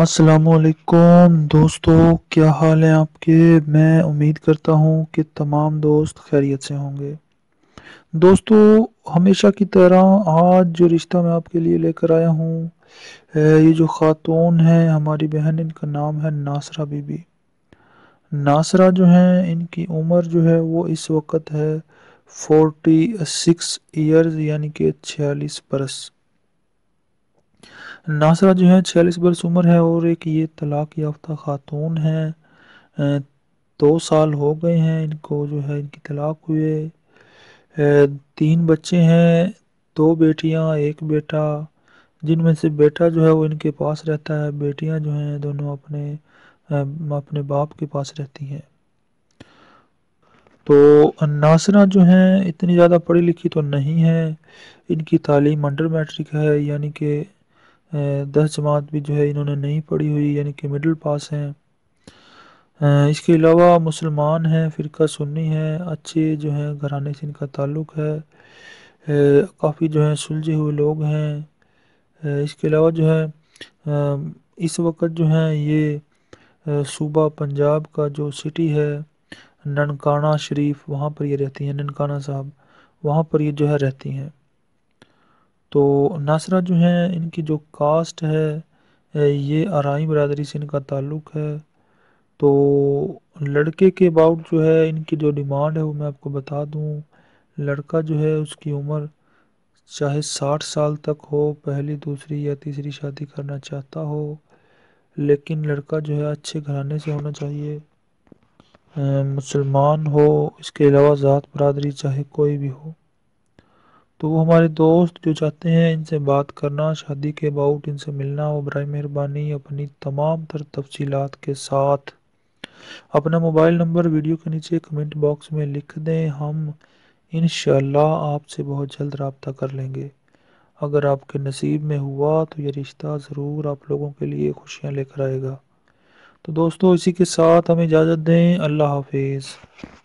असलकुम दोस्तों क्या हाल है आपके मैं उम्मीद करता हूँ कि तमाम दोस्त खैरियत से होंगे दोस्तों हमेशा की तरह आज जो रिश्ता मैं आपके लिए लेकर आया हूँ ये जो ख़ातून है हमारी बहन इनका नाम है नासरा बीबी नासरा जो हैं इनकी उम्र जो है वो इस वक्त है फोर्टी सिक्स ईयर्स यानी कि छियालीस बरस नासरा जो है छियालीस बरस उम्र है और एक ये तलाक याफ्ता ख़ातून है दो साल हो गए हैं इनको जो है इनकी तलाक हुए तीन बच्चे हैं दो बेटियां एक बेटा जिनमें से बेटा जो है वो इनके पास रहता है बेटियां जो हैं दोनों अपने अपने बाप के पास रहती हैं तो नासरा जो हैं इतनी ज़्यादा पढ़ी लिखी तो नहीं है इनकी तालीम अंडर मैट्रिक है यानी कि दस जमात भी जो है इन्होंने नहीं पढ़ी हुई यानी कि मिडिल पास हैं इसके अलावा मुसलमान हैं फ़िरका सुन्नी हैं अच्छे जो हैं घराने से इनका ताल्लुक़ है काफ़ी जो है सुलझे हुए लोग हैं इसके अलावा जो है इस वक्त जो है ये सूबा पंजाब का जो सिटी है ननकाना शरीफ वहाँ पर ये रहती हैं ननकाना साहब वहाँ पर ये जो है रहती हैं तो नासरा जो हैं इनकी जो कास्ट है ये आरई बरदरी से इनका ताल्लुक़ है तो लड़के के अबाउट जो है इनकी जो डिमांड है वो मैं आपको बता दूं लड़का जो है उसकी उम्र चाहे साठ साल तक हो पहली दूसरी या तीसरी शादी करना चाहता हो लेकिन लड़का जो है अच्छे घराने से होना चाहिए मुसलमान हो इसके अलावा ज़ात बरदरी चाहे कोई भी हो तो वो हमारे दोस्त जो चाहते हैं इनसे बात करना शादी के अबाउट इनसे मिलना वो बरए मेहरबानी अपनी तमाम तर तफसीत के साथ अपना मोबाइल नंबर वीडियो के नीचे कमेंट बॉक्स में लिख दें हम इन आपसे बहुत जल्द रबता कर लेंगे अगर आपके नसीब में हुआ तो ये रिश्ता ज़रूर आप लोगों के लिए खुशियाँ लेकर आएगा तो दोस्तों इसी के साथ हमें इजाज़त दें अल्लाह हाफिज़